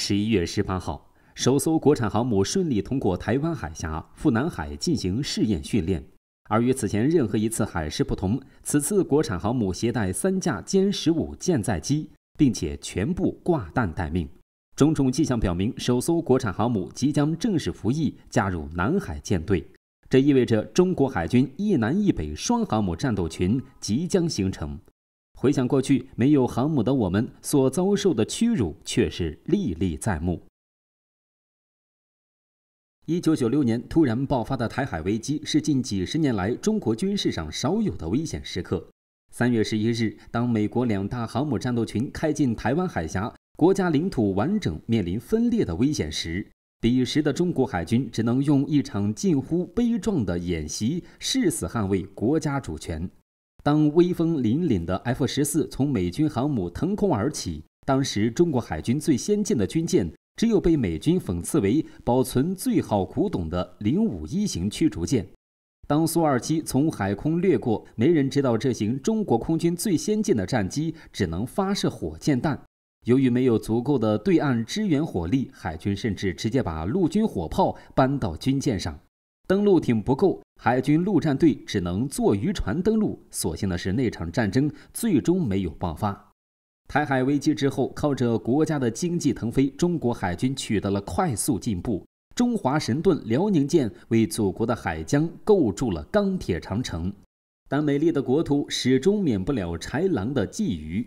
十一月十八号，首艘国产航母顺利通过台湾海峡，赴南海进行试验训练。而与此前任何一次海试不同，此次国产航母携带三架歼十五舰载机，并且全部挂弹待命。种种迹象表明，首艘国产航母即将正式服役，加入南海舰队。这意味着中国海军一南一北双航母战斗群即将形成。回想过去没有航母的我们所遭受的屈辱，却是历历在目。一九九六年突然爆发的台海危机是近几十年来中国军事上少有的危险时刻。三月十一日，当美国两大航母战斗群开进台湾海峡，国家领土完整面临分裂的危险时，彼时的中国海军只能用一场近乎悲壮的演习，誓死捍卫国家主权。当威风凛凛的 F 十四从美军航母腾空而起，当时中国海军最先进的军舰只有被美军讽刺为“保存最好古董”的零五一型驱逐舰。当苏二七从海空掠过，没人知道这型中国空军最先进的战机只能发射火箭弹。由于没有足够的对岸支援火力，海军甚至直接把陆军火炮搬到军舰上。登陆艇不够，海军陆战队只能坐渔船登陆。所幸的是，那场战争最终没有爆发。台海危机之后，靠着国家的经济腾飞，中国海军取得了快速进步。中华神盾辽宁舰为祖国的海疆构筑了钢铁长城。但美丽的国土始终免不了豺狼的觊觎。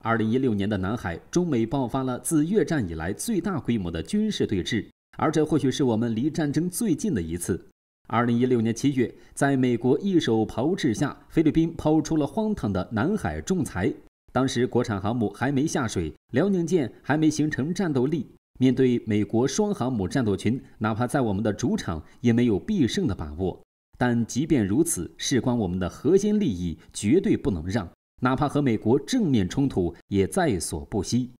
二零一六年的南海，中美爆发了自越战以来最大规模的军事对峙。而这或许是我们离战争最近的一次。二零一六年七月，在美国一手炮制下，菲律宾抛出了荒唐的南海仲裁。当时，国产航母还没下水，辽宁舰还没形成战斗力。面对美国双航母战斗群，哪怕在我们的主场，也没有必胜的把握。但即便如此，事关我们的核心利益，绝对不能让。哪怕和美国正面冲突，也在所不惜。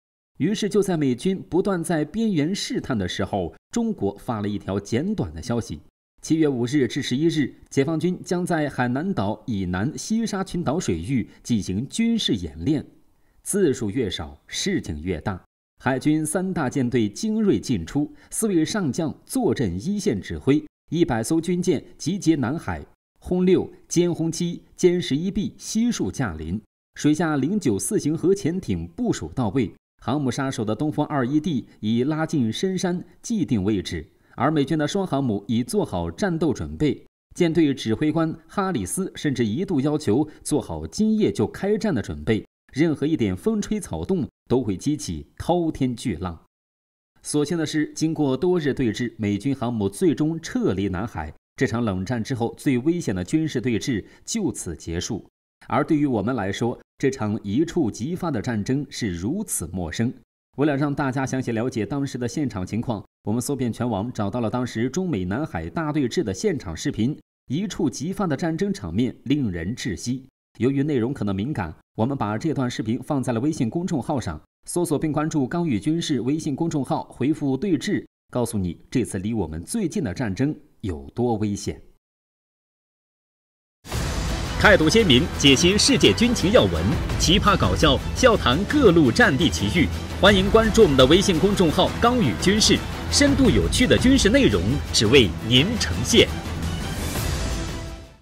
于是，就在美军不断在边缘试探的时候，中国发了一条简短的消息：七月五日至十一日，解放军将在海南岛以南西沙群岛水域进行军事演练。字数越少，事情越大。海军三大舰队精锐进出，四位上将坐镇一线指挥，一百艘军舰集结南海，轰六、歼轰七、歼十一 B 悉数驾临，水下零九四型核潜艇部署到位。航母杀手的东风二一 D 已拉近深山既定位置，而美军的双航母已做好战斗准备。舰队指挥官哈里斯甚至一度要求做好今夜就开战的准备，任何一点风吹草动都会激起滔天巨浪。所幸的是，经过多日对峙，美军航母最终撤离南海。这场冷战之后最危险的军事对峙就此结束。而对于我们来说，这场一触即发的战争是如此陌生。为了让大家详细了解当时的现场情况，我们搜遍全网找到了当时中美南海大对峙的现场视频。一触即发的战争场面令人窒息。由于内容可能敏感，我们把这段视频放在了微信公众号上，搜索并关注“刚与军事”微信公众号，回复“对峙”，告诉你这次离我们最近的战争有多危险。态度鲜明，解析世界军情要闻，奇葩搞笑，笑谈各路战地奇遇。欢迎关注我们的微信公众号“刚宇军事”，深度有趣的军事内容，只为您呈现。